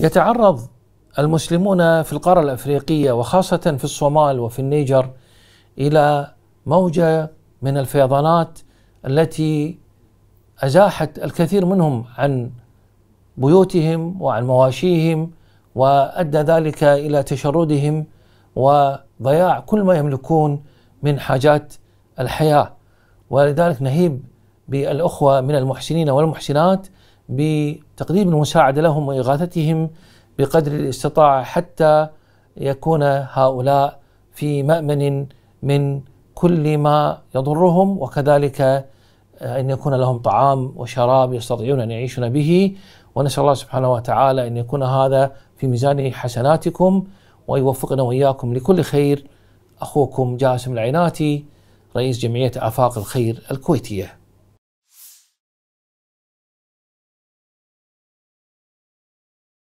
يتعرض المسلمون في القارة الأفريقية وخاصة في الصومال وفي النيجر إلى موجة من الفيضانات التي أزاحت الكثير منهم عن بيوتهم وعن مواشيهم وأدى ذلك إلى تشردهم وضياع كل ما يملكون من حاجات الحياة ولذلك نهيب بالأخوة من المحسنين والمحسنات بتقديم المساعده لهم واغاثتهم بقدر الاستطاعه حتى يكون هؤلاء في مامن من كل ما يضرهم وكذلك آه، ان يكون لهم طعام وشراب يستطيعون ان يعيشون به ونسال الله سبحانه وتعالى ان يكون هذا في ميزان حسناتكم ويوفقنا واياكم لكل خير اخوكم جاسم العيناتي رئيس جمعيه افاق الخير الكويتيه